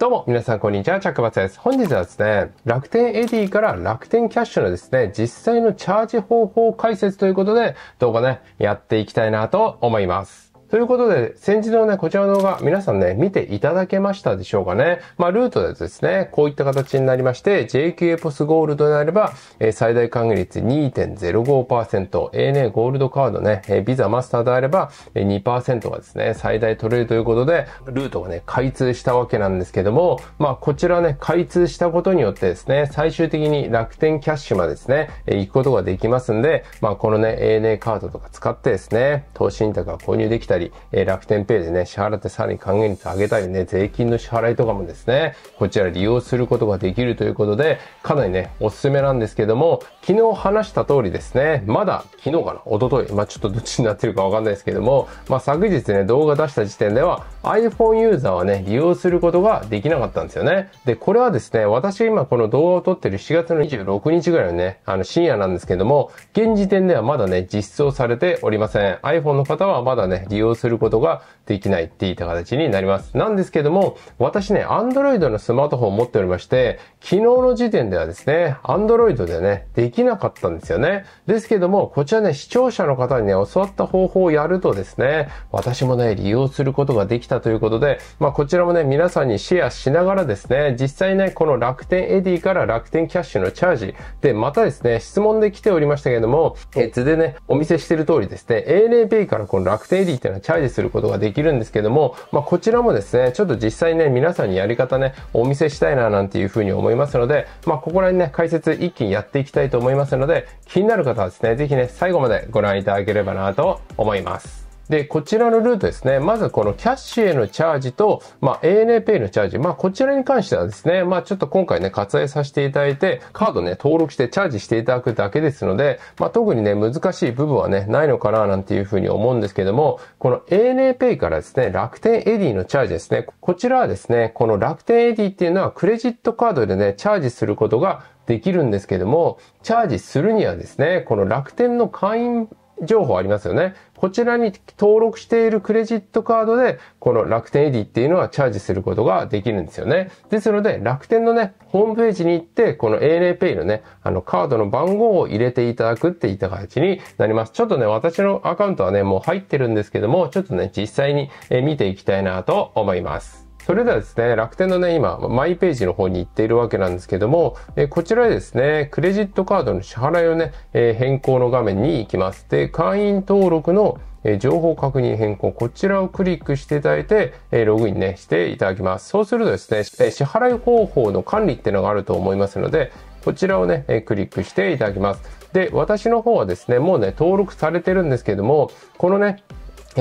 どうも、皆さん、こんにちは。チャックバツです。本日はですね、楽天エディから楽天キャッシュのですね、実際のチャージ方法解説ということで、動画ね、やっていきたいなと思います。ということで、先日のね、こちらの動画、皆さんね、見ていただけましたでしょうかね。まあ、ルートでですね、こういった形になりまして、JQ ポスゴールドであれば、え最大還元率2.05%、ANA ゴールドカードね、えビザマスターであれば、え2%がですね、最大取れるということで、ルートがね、開通したわけなんですけども、まあ、こちらね、開通したことによってですね、最終的に楽天キャッシュまでですね、え行くことができますんで、まあ、このね、ANA カードとか使ってですね、投資信託が購入できたり、り、え楽天ページね、支払ってさらに還元率上げたりね、税金の支払いとかもですね、こちら利用することができるということで、かなりね、おすすめなんですけども、昨日話した通りですね、まだ昨日かな、一昨日まあ、ちょっとどっちになってるかわかんないですけども、まあ、昨日ね、動画出した時点では iPhone ユーザーはね、利用することができなかったんですよね。で、これはですね、私今この動画を撮ってる4月の26日ぐらいのね、あの深夜なんですけども、現時点ではまだね、実装されておりません。iPhone の方はまだね、利用することができないって言った形になります。なんですけども、私ね、Android のスマートフォンを持っておりまして、昨日の時点ではですね、Android でね、でできなかったんですよね。ですけども、こちらね、視聴者の方にね、教わった方法をやるとですね、私もね、利用することができたということで、まあ、こちらもね、皆さんにシェアしながらですね、実際ね、この楽天エディから楽天キャッシュのチャージ、で、またですね、質問で来ておりましたけれども、え図でね、お見せしてる通りですね、ANAPay からこの楽天エディっていうのはチャージすることができるんですけども、まあ、こちらもですね、ちょっと実際ね、皆さんにやり方ね、お見せしたいななんていうふうに思いますので、まあ、ここら辺ね、解説一気にやっていきたいと思いますので、気になる方はですね、ぜひね、最後までご覧いただければなと思います。で、こちらのルートですね。まずこのキャッシュへのチャージと、まあ、ANAPay のチャージ。まあ、こちらに関してはですね、まあ、ちょっと今回ね、割愛させていただいて、カードね、登録してチャージしていただくだけですので、まあ、特にね、難しい部分はね、ないのかな、なんていうふうに思うんですけども、この ANAPay からですね、楽天エディのチャージですね。こちらはですね、この楽天エディっていうのは、クレジットカードでね、チャージすることができるんですけども、チャージするにはですね、この楽天の会員情報ありますよね。こちらに登録しているクレジットカードで、この楽天エディっていうのはチャージすることができるんですよね。ですので、楽天のね、ホームページに行って、この ANAPay のね、あのカードの番号を入れていただくっていった形になります。ちょっとね、私のアカウントはね、もう入ってるんですけども、ちょっとね、実際に見ていきたいなと思います。それではですね、楽天のね、今、マイページの方に行っているわけなんですけども、えこちらですね、クレジットカードの支払いをね、え変更の画面に行きます。で、会員登録のえ情報確認変更、こちらをクリックしていただいて、えログインね、していただきます。そうするとですね、え支払い方法の管理っていうのがあると思いますので、こちらをね、えクリックしていただきます。で、私の方はですね、もうね、登録されてるんですけども、このね、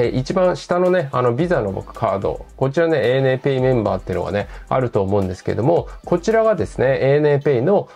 え一番下のね、あの、ビザの僕カード、こちらね、ANAPay メンバーっていうのがね、あると思うんですけども、こちらがですね、ANAPay の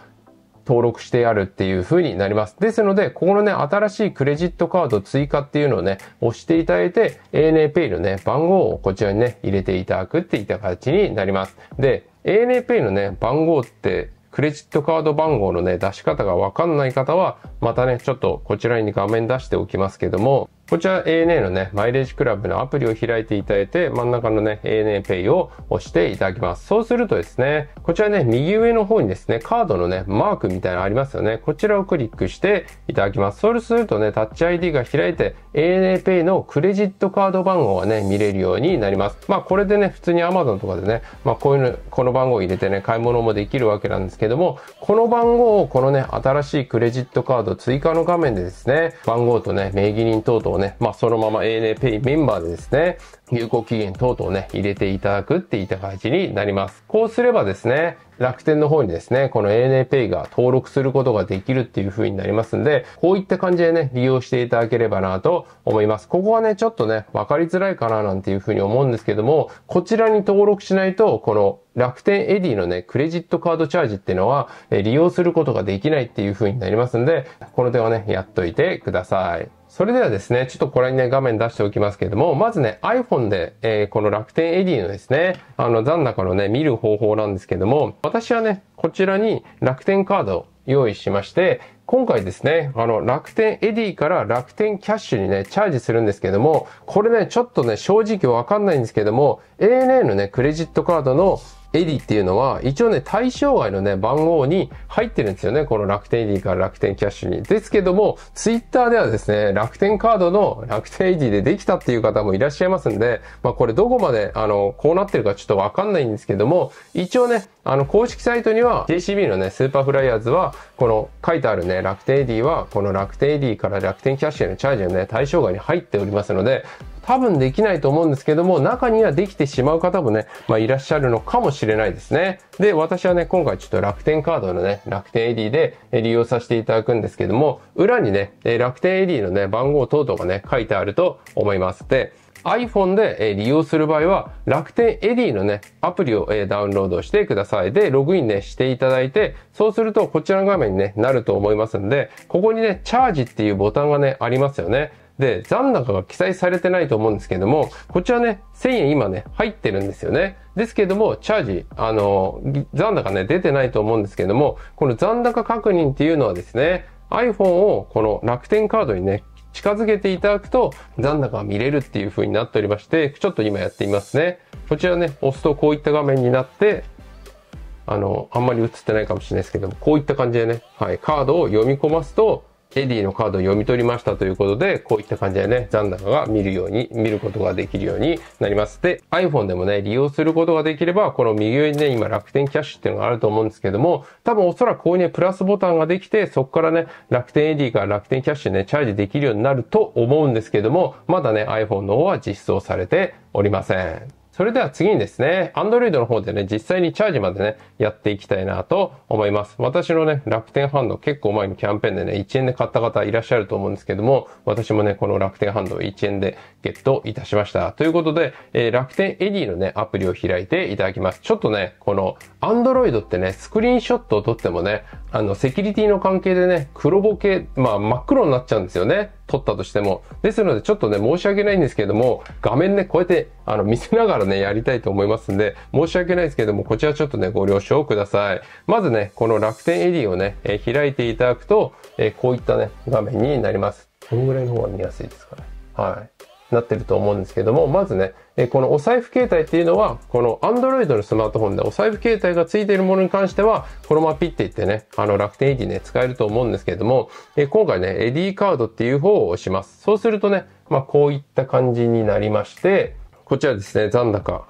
登録してあるっていう風になります。ですので、ここのね、新しいクレジットカード追加っていうのをね、押していただいて、ANAPay のね、番号をこちらにね、入れていただくっていった形になります。で、ANAPay のね、番号って、クレジットカード番号のね、出し方がわかんない方は、またね、ちょっとこちらに画面出しておきますけども、こちら ANA のね、マイレージクラブのアプリを開いていただいて、真ん中のね、ANA Pay を押していただきます。そうするとですね、こちらね、右上の方にですね、カードのね、マークみたいなのありますよね。こちらをクリックしていただきます。そうするとね、タッチ ID が開いて、ANA Pay のクレジットカード番号がね、見れるようになります。まあ、これでね、普通に Amazon とかでね、まあ、こういうの、この番号を入れてね、買い物もできるわけなんですけども、この番号をこのね、新しいクレジットカードと追加の画面でですね、番号とね、名義人等々をね、まあ、そのまま ANAPay メンバーでですね、有効期限等々ね、入れていただくっていったじになります。こうすればですね、楽天の方にですね、この ANAPay が登録することができるっていう風になりますんで、こういった感じでね、利用していただければなと思います。ここはね、ちょっとね、わかりづらいかななんていう風に思うんですけども、こちらに登録しないと、この楽天エディのね、クレジットカードチャージっていうのは、利用することができないっていう風になりますんで、この点はね、やっといてください。それではですね、ちょっとこれにね、画面出しておきますけれども、まずね、iPhone で、えー、この楽天エディのですね、あの、残高のね、見る方法なんですけども、私はね、こちらに楽天カードを用意しまして、今回ですね、あの、楽天エディから楽天キャッシュにね、チャージするんですけども、これね、ちょっとね、正直わかんないんですけども、ANA のね、クレジットカードのエディっていうのは、一応ね、対象外のね、番号に入ってるんですよね。この楽天エディから楽天キャッシュに。ですけども、ツイッターではですね、楽天カードの楽天エディでできたっていう方もいらっしゃいますんで、まあこれどこまで、あの、こうなってるかちょっとわかんないんですけども、一応ね、あの、公式サイトには、JCB のね、スーパーフライヤーズは、この書いてあるね、楽天エディは、この楽天エディから楽天キャッシュへのチャージのね、対象外に入っておりますので、多分できないと思うんですけども、中にはできてしまう方もね、まあ、いらっしゃるのかもしれないですね。で、私はね、今回ちょっと楽天カードのね、楽天 AD で利用させていただくんですけども、裏にね、楽天 AD のね、番号等々がね、書いてあると思います。で、iPhone で利用する場合は、楽天エディのね、アプリをダウンロードしてください。で、ログインね、していただいて、そうするとこちらの画面にね、なると思いますんで、ここにね、チャージっていうボタンがね、ありますよね。で、残高が記載されてないと思うんですけども、こちらね、1000円今ね、入ってるんですよね。ですけども、チャージ、あの、残高ね、出てないと思うんですけども、この残高確認っていうのはですね、iPhone をこの楽天カードにね、近づけていただくと残高が見れるっていう風になっておりまして、ちょっと今やってみますね。こちらね、押すとこういった画面になって、あの、あんまり映ってないかもしれないですけども、こういった感じでね、はい、カードを読み込ますと、エディのカードを読み取りましたということで、こういった感じでね、残高が見るように、見ることができるようになります。で、iPhone でもね、利用することができれば、この右上にね、今楽天キャッシュっていうのがあると思うんですけども、多分おそらくここに、ね、プラスボタンができて、そこからね、楽天エディから楽天キャッシュね、チャージできるようになると思うんですけども、まだね、iPhone の方は実装されておりません。それでは次にですね、Android の方でね、実際にチャージまでね、やっていきたいなと思います。私のね、楽天ハンド結構前にキャンペーンでね、1円で買った方いらっしゃると思うんですけども、私もね、この楽天ハンドを1円でゲットいたしました。ということで、えー、楽天エディのね、アプリを開いていただきます。ちょっとね、この Android ってね、スクリーンショットを撮ってもね、あの、セキュリティの関係でね、黒ボケ、まあ真っ黒になっちゃうんですよね。撮ったとしても。ですので、ちょっとね、申し訳ないんですけれども、画面ね、こうやって、あの、見せながらね、やりたいと思いますんで、申し訳ないですけれども、こちらちょっとね、ご了承ください。まずね、この楽天エディをね、えー、開いていただくと、えー、こういったね、画面になります。このぐらいの方が見やすいですかね。はい。なってると思うんですけども、まずね、えこのお財布携帯っていうのは、この Android のスマートフォンでお財布携帯が付いているものに関しては、このままピッていってね、あの楽天 AD ね、使えると思うんですけれども、え今回ね、AD カードっていう方を押します。そうするとね、まあこういった感じになりまして、こちらですね、残高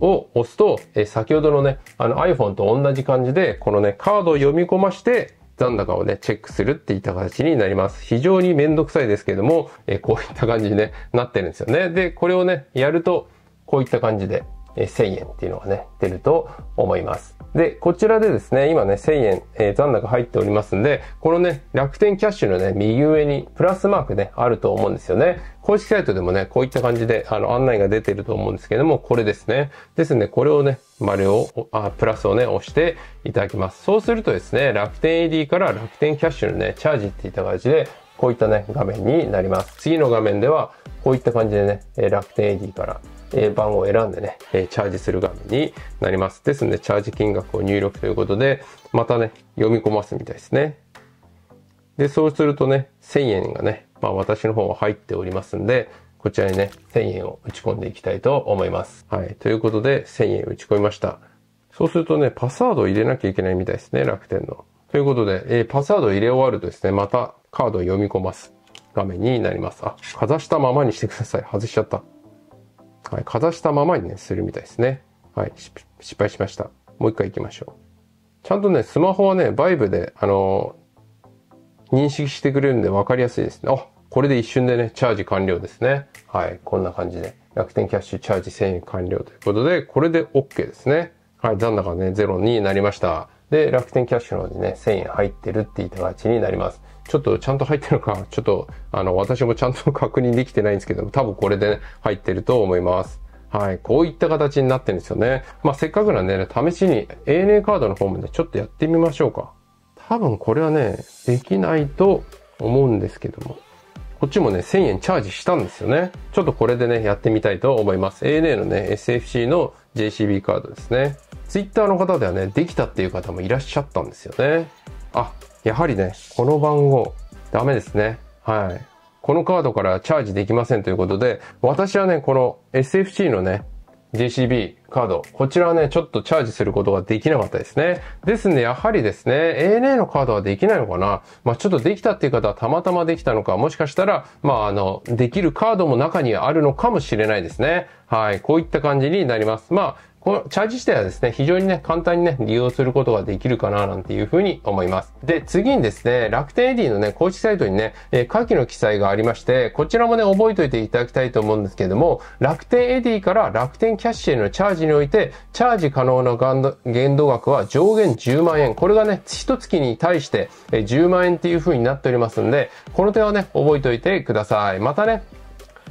を押すと、先ほどのね、あの iPhone と同じ感じで、このね、カードを読み込まして、残高をね、チェックするっていった形になります。非常にめんどくさいですけども、えこういった感じに、ね、なってるんですよね。で、これをね、やると、こういった感じで1000円っていうのがね、出ると思います。で、こちらでですね、今ね、1000円、えー、残高入っておりますんで、このね、楽天キャッシュのね、右上にプラスマークね、あると思うんですよね。公式サイトでもね、こういった感じで、あの、案内が出てると思うんですけども、これですね。ですので、これをね、丸を、あ、プラスをね、押していただきます。そうするとですね、楽天 AD から楽天キャッシュのね、チャージっていった感じで、こういったね、画面になります。次の画面では、こういった感じでね、楽天 AD からえ番を選んでね、えチャージする画面になります。ですので、チャージ金額を入力ということで、またね、読み込ますみたいですね。で、そうするとね、1000円がね、まあ私の方は入っておりますんで、こちらにね、1000円を打ち込んでいきたいと思います。はい。ということで、1000円打ち込みました。そうするとね、パスワードを入れなきゃいけないみたいですね、楽天の。ということで、えー、パスワードを入れ終わるとですね、またカードを読み込ます画面になります。あ、かざしたままにしてください。外しちゃった。はい、かざしたままにね、するみたいですね。はい、失敗しました。もう一回行きましょう。ちゃんとね、スマホはね、バイブで、あのー、認識してくれるんで分かりやすいですね。あ、これで一瞬でね、チャージ完了ですね。はい、こんな感じで。楽天キャッシュチャージ1000円完了ということで、これで OK ですね。はい、残高ね、0になりました。で、楽天キャッシュの方にね、1000円入ってるっていった形になります。ちょっとちゃんと入ってるのか、ちょっと、あの、私もちゃんと確認できてないんですけど、多分これで、ね、入ってると思います。はい。こういった形になってるんですよね。まあ、せっかくなんでね、試しに ANA カードの方もね、ちょっとやってみましょうか。多分これはね、できないと思うんですけども。こっちもね、1000円チャージしたんですよね。ちょっとこれでね、やってみたいと思います。ANA のね、SFC の JCB カードですね。Twitter の方ではね、できたっていう方もいらっしゃったんですよね。あ、やはりね、この番号、ダメですね。はい。このカードからチャージできませんということで、私はね、この SFC のね、JCB カード。こちらはね、ちょっとチャージすることができなかったですね。ですんで、やはりですね、ANA のカードはできないのかなまあ、ちょっとできたっていう方はたまたまできたのか、もしかしたら、まあ、あの、できるカードも中にあるのかもしれないですね。はい。こういった感じになります。まあ、このチャージ自体はですね、非常にね、簡単にね、利用することができるかな、なんていうふうに思います。で、次にですね、楽天エディのね、公式サイトにね、えー、下記の記載がありまして、こちらもね、覚えておいていただきたいと思うんですけれども、楽天エディから楽天キャッシュへのチャージにおいて、チャージ可能な限度額は上限10万円。これがね、一月に対して10万円っていう風になっておりますんで、この点はね、覚えておいてください。またね、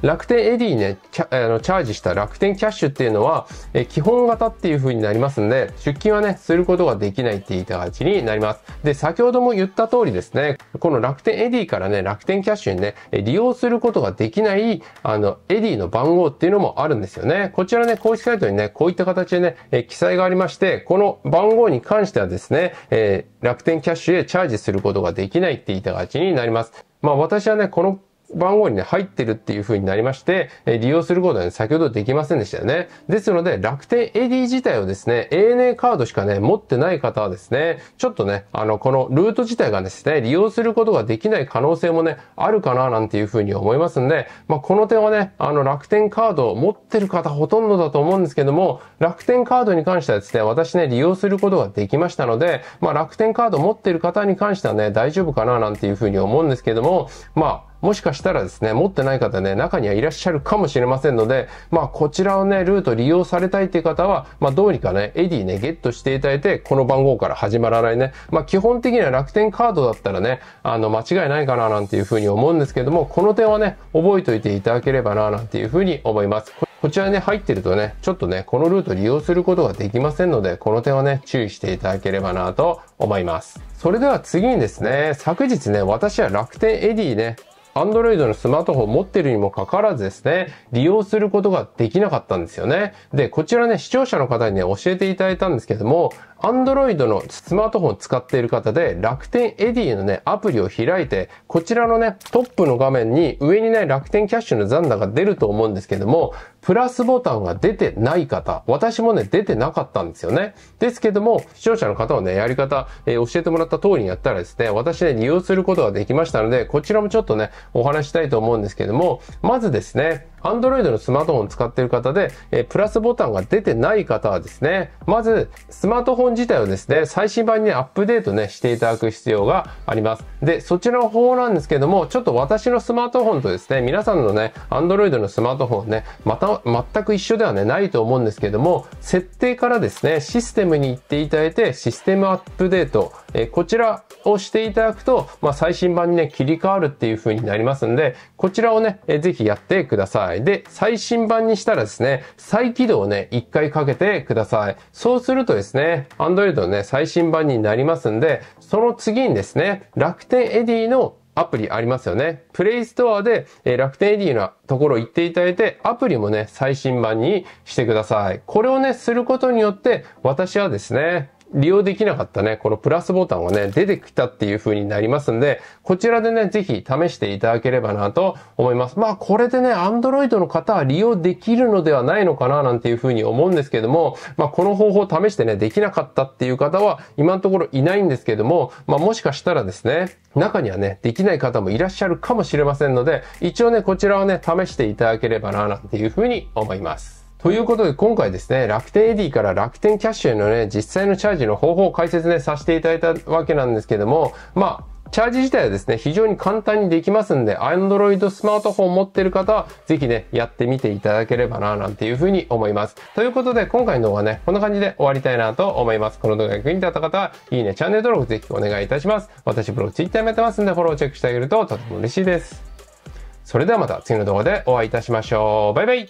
楽天エディね、チャあのチャージした楽天キャッシュっていうのは、え基本型っていう風になりますんで、出金はね、することができないっていう形になります。で、先ほども言った通りですね、この楽天エディからね、楽天キャッシュにね、利用することができない、あの、エディの番号っていうのもあるんですよね。こちらね、公式サイトにね、こういった形でね、え記載がありまして、この番号に関してはですね、えー、楽天キャッシュへチャージすることができないっていっが形になります。まあ私はね、この番号にね、入ってるっていう風になりまして、え利用することはね、先ほどできませんでしたよね。ですので、楽天 AD 自体をですね、ANA カードしかね、持ってない方はですね、ちょっとね、あの、このルート自体がですね、利用することができない可能性もね、あるかな、なんていう風に思いますんで、まあ、この点はね、あの、楽天カードを持ってる方ほとんどだと思うんですけども、楽天カードに関してはですね、私ね、利用することができましたので、まあ、楽天カード持ってる方に関してはね、大丈夫かな、なんていう風に思うんですけども、まあ、もしかしたらですね、持ってない方ね、中にはいらっしゃるかもしれませんので、まあ、こちらをね、ルート利用されたいっていう方は、まあ、どうにかね、エディね、ゲットしていただいて、この番号から始まらないね。まあ、基本的には楽天カードだったらね、あの、間違いないかななんていうふうに思うんですけども、この点はね、覚えておいていただければななんていうふうに思います。こちらね、入ってるとね、ちょっとね、このルート利用することができませんので、この点はね、注意していただければなと思います。それでは次にですね、昨日ね、私は楽天エディね、Android のスマートフォン持ってるにもかかわらずですね、利用することができなかったんですよね。で、こちらね、視聴者の方にね、教えていただいたんですけども、Android のスマートフォンを使っている方で、楽天エディのね、アプリを開いて、こちらのね、トップの画面に上にね、楽天キャッシュの残高が出ると思うんですけども、プラスボタンが出てない方、私もね、出てなかったんですよね。ですけども、視聴者の方はね、やり方、えー、教えてもらった通りにやったらですね、私ね、利用することができましたので、こちらもちょっとね、お話したいと思うんですけども、まずですね、Android のスマートフォンを使っている方で、えプラスボタンが出てない方はですね、まず、スマートフォン自体をですね、最新版にアップデートね、していただく必要があります。で、そちらの方なんですけども、ちょっと私のスマートフォンとですね、皆さんのね、Android のスマートフォンね、また、全く一緒ではね、ないと思うんですけども、設定からですね、システムに行っていただいて、システムアップデート、えこちらをしていただくと、まあ、最新版にね、切り替わるっていう風になりますんで、こちらをね、えー、ぜひやってください。で、最新版にしたらですね、再起動をね、一回かけてください。そうするとですね、Android のね、最新版になりますんで、その次にですね、楽天エディのアプリありますよね。プレイストアで、え楽天エディのところ行っていただいて、アプリもね、最新版にしてください。これをね、することによって、私はですね、利用できなかったね、このプラスボタンがね、出てきたっていう風になりますんで、こちらでね、ぜひ試していただければなと思います。まあ、これでね、Android の方は利用できるのではないのかな、なんていう風に思うんですけども、まあ、この方法を試してね、できなかったっていう方は、今のところいないんですけども、まあ、もしかしたらですね、中にはね、できない方もいらっしゃるかもしれませんので、一応ね、こちらをね、試していただければな、なんていう風に思います。ということで今回ですね、楽天エディから楽天キャッシュへのね、実際のチャージの方法を解説ね、させていただいたわけなんですけども、まあ、チャージ自体はですね、非常に簡単にできますんで、Android スマートフォン持ってる方は、ぜひね、やってみていただければな、なんていうふうに思います。ということで、今回の動画ね、こんな感じで終わりたいなと思います。この動画が役に立った方は、いいね、チャンネル登録ぜひお願いいたします。私ブログ Twitter もやってますんで、フォローチェックしてあげるととても嬉しいです。それではまた次の動画でお会いいたしましょう。バイバイ